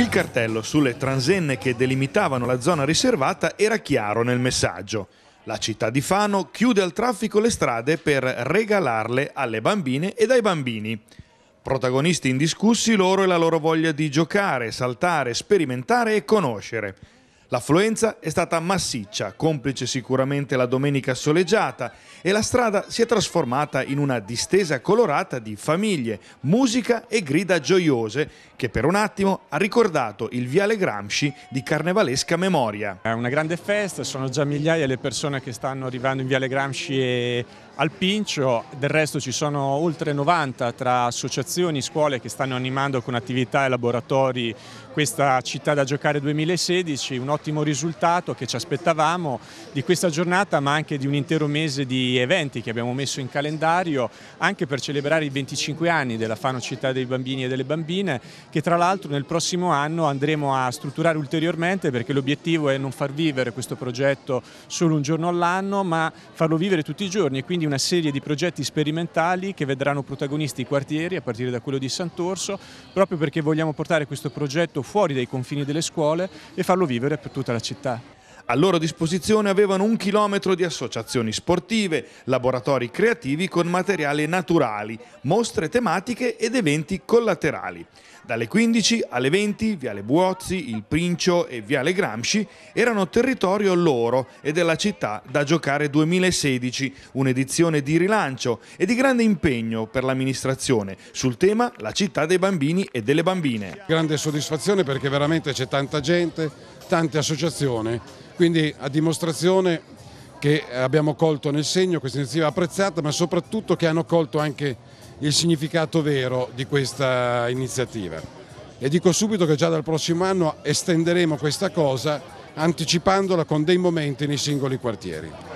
Il cartello sulle transenne che delimitavano la zona riservata era chiaro nel messaggio. La città di Fano chiude al traffico le strade per regalarle alle bambine ed ai bambini. Protagonisti indiscussi loro e la loro voglia di giocare, saltare, sperimentare e conoscere. L'affluenza è stata massiccia, complice sicuramente la domenica soleggiata e la strada si è trasformata in una distesa colorata di famiglie, musica e grida gioiose che per un attimo ha ricordato il Viale Gramsci di carnevalesca memoria. È una grande festa, sono già migliaia le persone che stanno arrivando in Viale Gramsci e al Pincio, del resto ci sono oltre 90 tra associazioni scuole che stanno animando con attività e laboratori questa città da giocare 2016, un ottimo risultato che ci aspettavamo di questa giornata ma anche di un intero mese di eventi che abbiamo messo in calendario anche per celebrare i 25 anni della Fano Città dei Bambini e delle Bambine che tra l'altro nel prossimo anno andremo a strutturare ulteriormente perché l'obiettivo è non far vivere questo progetto solo un giorno all'anno ma farlo vivere tutti i giorni e quindi una serie di progetti sperimentali che vedranno protagonisti i quartieri, a partire da quello di Sant'Orso, proprio perché vogliamo portare questo progetto fuori dai confini delle scuole e farlo vivere per tutta la città. A loro disposizione avevano un chilometro di associazioni sportive, laboratori creativi con materiali naturali, mostre tematiche ed eventi collaterali. Dalle 15 alle 20 Viale Buozzi, Il Princio e Viale Gramsci erano territorio loro e della città da giocare 2016, un'edizione di rilancio e di grande impegno per l'amministrazione sul tema La città dei bambini e delle bambine. Grande soddisfazione perché veramente c'è tanta gente, tante associazioni, quindi a dimostrazione che abbiamo colto nel segno questa iniziativa apprezzata, ma soprattutto che hanno colto anche il significato vero di questa iniziativa. E dico subito che già dal prossimo anno estenderemo questa cosa anticipandola con dei momenti nei singoli quartieri.